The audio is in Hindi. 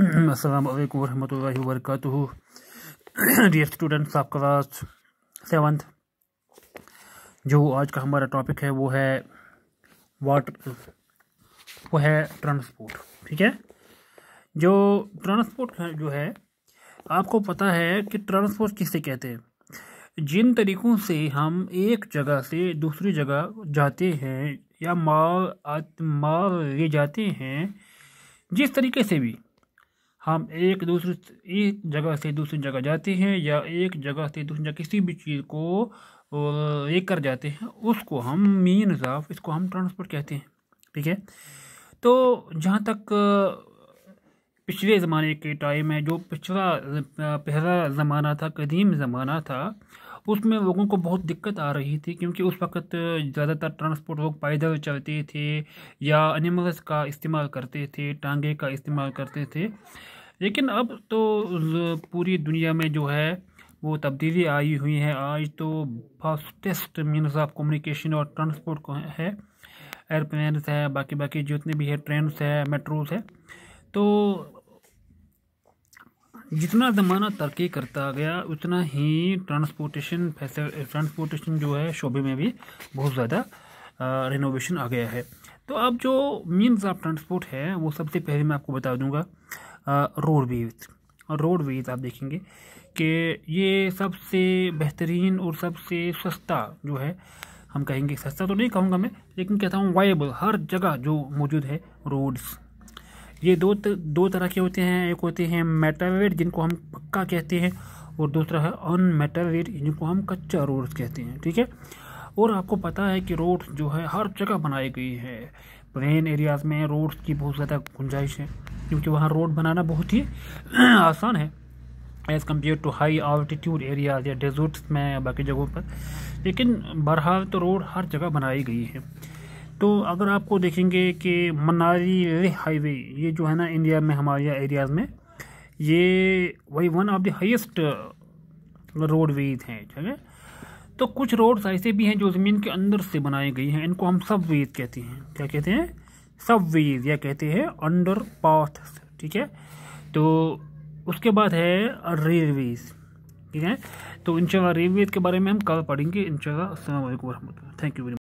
असलकम वरम वर्क डियर स्टूडेंट्स आप क्लास सेवन्थ जो आज का हमारा टॉपिक है वो है वाटर वो है ट्रांसपोर्ट ठीक है जो ट्रांसपोर्ट जो है आपको पता है कि ट्रांसपोर्ट किसे कहते हैं जिन तरीक़ों से हम एक जगह से दूसरी जगह जाते हैं या माल माल ले जाते हैं जिस तरीके से भी हम एक दूसरे एक जगह से दूसरी जगह जाते हैं या एक जगह से दूसरी जगह किसी भी चीज़ को लेकर जाते हैं उसको हम मीन ऑफ इसको हम ट्रांसपोर्ट कहते हैं ठीक है तो जहाँ तक पिछले ज़माने के टाइम है जो पिछला पहला ज़माना था कदीम ज़माना था उसमें लोगों को बहुत दिक्कत आ रही थी क्योंकि उस वक्त ज़्यादातर ट्रांसपोर्ट लोग पैदल चलते थे या एनिमल्स का इस्तेमाल करते थे टांगे का इस्तेमाल करते थे लेकिन अब तो पूरी दुनिया में जो है वो तब्दीली आई हुई है आज तो फास्टेस्ट मीनस ऑफ कम्युनिकेशन और ट्रांसपोर्ट को है एयरप्लेन्स है बाकी बाकी जितने भी है ट्रेन्स है मेट्रोज है तो जितना ज़माना तरक्की करता गया उतना ही ट्रांसपोर्टेशन ट्रांसपोर्टेशन जो है शोबे में भी बहुत ज़्यादा रिनोवेशन आ गया है तो अब जो मीन्स ऑफ ट्रांसपोर्ट है वो सबसे पहले मैं आपको बता दूंगा रोडवेज और रोडवेज आप देखेंगे कि ये सबसे बेहतरीन और सबसे सस्ता जो है हम कहेंगे सस्ता तो नहीं कहूँगा मैं लेकिन कहता हूँ वाइबल हर जगह जो मौजूद है रोड्स ये दो त, दो तरह के होते हैं एक होते हैं मेटावेट जिनको हम पक्का कहते हैं और दूसरा है अनमेटावेड जिनको हम कच्चा रोड्स कहते हैं ठीक है और आपको पता है कि रोड्स जो है हर जगह बनाई गई है प्लेन एरियाज़ में रोड्स की बहुत ज़्यादा गुंजाइश है क्योंकि वहाँ रोड बनाना बहुत ही आसान है as compare to high altitude areas या डेजर्ट्स में या बाकी जगहों पर लेकिन बहरहाल तो रोड हर जगह बनाई गई है तो अगर आपको देखेंगे कि मनाली लेह हाईवे ये जो है ना इंडिया में हमारे यहाँ एरियाज़ में ये वही one of the highest roadways हैं ठीक है तो कुछ रोड्स ऐसे भी हैं जो ज़मीन के अंदर से बनाई गई हैं इनको हम सब वेज कहते हैं क्या कहते हैं सब वेज या कहते हैं अंडर पाथ ठीक है तो उसके बाद है रेलवेज ठीक है तो इंशाल्लाह रेलवेज के बारे में हम कल पढ़ेंगे इंशाल्लाह अस्सलाम थैंक यू वेरी